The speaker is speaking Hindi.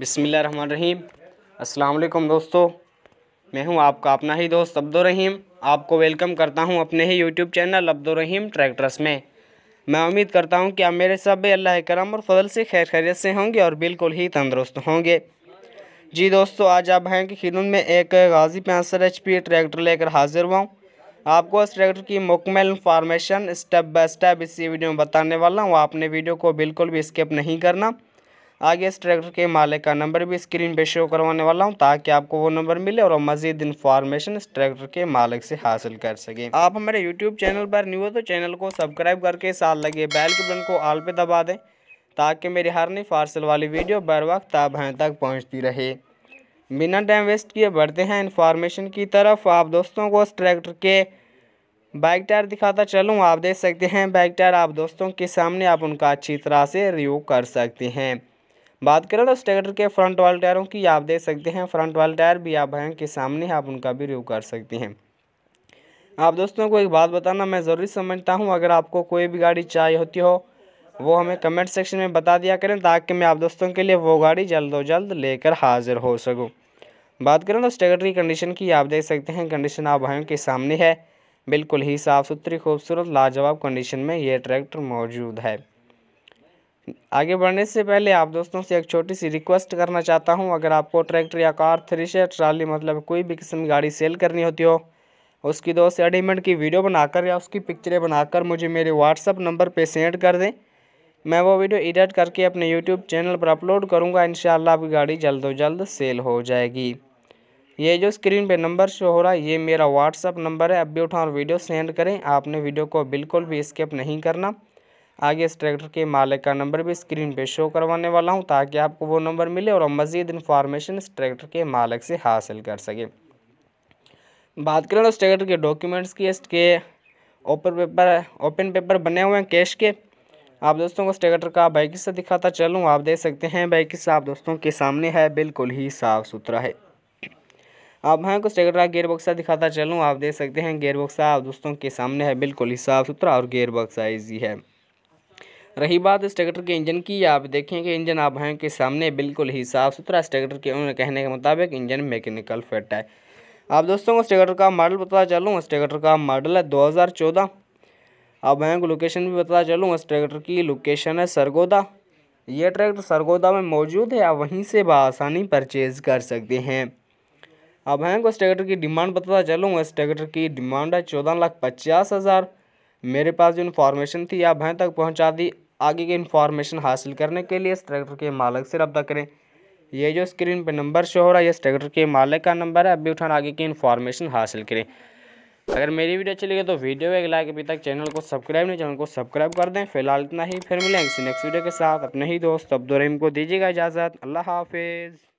बिसमीम अल्लाम दोस्तों मैं हूं आपका अपना ही दोस्त अब्दुलरहीम आपको वेलकम करता हूं अपने ही यूट्यूब चैनल अब्दुलरहीम ट्रैक्टर्स में मैं उम्मीद करता हूं कि आप मेरे सब अल्लाह करम और फजल से खैर खैरियत से होंगे और बिल्कुल ही तंदरुस्त होंगे जी दोस्तों आज आप हैं कि खिदमत में एक गाजी पैंसर एच पी ट्रैक्टर लेकर हाजिर हुआ आपको इस ट्रैक्टर की मुकमल इंफॉर्मेशन स्टेप बाय स्टेप इसी वीडियो में बताने वाला हूँ आपने वीडियो को बिल्कुल भी स्किप नहीं करना आगे इस ट्रैक्टर के मालिक का नंबर भी स्क्रीन पे शो करवाने वाला हूँ ताकि आपको वो नंबर मिले और मजीद इन्फॉर्मेशन इस ट्रैक्टर के मालिक से हासिल कर सकें आप हमारे यूट्यूब चैनल पर न्यू हो तो चैनल को सब्सक्राइब करके साथ लगे बैल के बटन को आल पे दबा दें ताकि मेरी हर नई फार्सल वाली वीडियो बर वक्त आप तक पहुँचती रहे बिना टाइम वेस्ट किए बढ़ते हैं इन्फॉर्मेशन की तरफ आप दोस्तों को इस ट्रैक्टर के बाइक टायर दिखाता चलूँ आप देख सकते हैं बाइक टायर आप दोस्तों के सामने आप उनका अच्छी तरह से रिव्यू कर सकते हैं बात करें तो ट्रैक्टर के फ्रंट वाले टायरों की आप देख सकते हैं फ्रंट वाले टायर भी आप बैंक के सामने आप उनका भी रिव्यू कर सकते हैं आप दोस्तों को एक बात बताना मैं ज़रूरी समझता हूँ अगर आपको कोई भी गाड़ी चाहिए होती हो वो हमें कमेंट सेक्शन में बता दिया करें ताकि मैं आप दोस्तों के लिए वो गाड़ी जल्द जल्द लेकर हाजिर हो सकूँ बात करें तो की कंडीशन की आप देख सकते हैं कंडीशन आप भाई के सामने है बिल्कुल ही साफ़ सुथरी खूबसूरत लाजवाब कंडीशन में ये ट्रैक्टर मौजूद है आगे बढ़ने से पहले आप दोस्तों से एक छोटी सी रिक्वेस्ट करना चाहता हूं अगर आपको ट्रैक्टर या कार थ्री से ट्राली मतलब कोई भी किस्म की गाड़ी सेल करनी होती हो उसकी दो से मिनट की वीडियो बनाकर या उसकी पिक्चरें बनाकर मुझे मेरे व्हाट्सअप नंबर पर सेंड कर दें मैं वो वीडियो एडिट करके अपने यूट्यूब चैनल पर अपलोड करूँगा इन आपकी गाड़ी जल्द जल्द सेल हो जाएगी ये जो स्क्रीन पे नंबर शो हो रहा है ये मेरा व्हाट्सअप नंबर है अब भी उठा और वीडियो सेंड करें आपने वीडियो को बिल्कुल भी स्किप नहीं करना आगे इस ट्रैक्टर के मालिक का नंबर भी स्क्रीन पे शो करवाने वाला हूँ ताकि आपको वो नंबर मिले और मज़ीद इन्फॉर्मेशन इस ट्रैक्टर के मालिक से हासिल कर सकें बात करें उस ट्रैक्टर के डॉक्यूमेंट्स की इसके ओपन पेपर ओपन पेपर बने हुए हैं कैश के आप दोस्तों को उस ट्रैक्टर का बाइक से दिखाता चलूँ आप देख सकते हैं बाइक से आप दोस्तों के सामने है बिल्कुल ही साफ़ सुथरा है आप हाँ कुछ ट्रैक्टर का गेयर बक्सा दिखाता चलूँ आप देख सकते हैं गेयर बक्सा आप दोस्तों के सामने है बिल्कुल ही साफ़ सुथरा और गेयर बक्सा ईजी है रही बात इस ट्रैक्टर के इंजन की आप देखें कि इंजन आप हैं के सामने बिल्कुल ही साफ़ सुथरा इस ट्रैक्टर के उन्होंने कहने के मुताबिक इंजन मैकेनिकल फिट है आप दोस्तों इस ट्रैक्टर का मॉडल बता चलूँ इस ट्रैक्टर का मॉडल है दो हज़ार चौदह हैं को लोकेशन भी बता चलूँ इस ट्रैक्टर की लोकेशन है सरगोदा ये ट्रैक्टर सरगोदा में मौजूद है आप वहीं से बसानी परचेज़ कर सकते हैं अब हैं को इस ट्रैक्टर की डिमांड बताता चलूँ इस ट्रैक्टर की डिमांड है चौदह लाख पचास हज़ार मेरे पास जो इन्फॉर्मेशन थी आप हैं तक पहुँचा दी आगे की इन्फॉर्मेशन हासिल करने के लिए इस ट्रैक्टर के मालिक से रब्ता करें ये जो स्क्रीन पर नंबर शो हो रहा है इस ट्रैक्टर के मालिक का नंबर है अभी उठाना आगे की इन्फॉर्मेशन हासिल करें अगर मेरी वीडियो अच्छी गई तो वीडियो एक लाइक अभी तक चैनल को सब्सक्राइब नहीं चैनल को सब्सक्राइब कर दें फिलहाल इतना ही फिर मिलेंगे नेक्स्ट वीडियो के साथ अपने ही दोस्त अब्दुलरहीम को दीजिएगा इजाज़त अल्लाह हाफिज़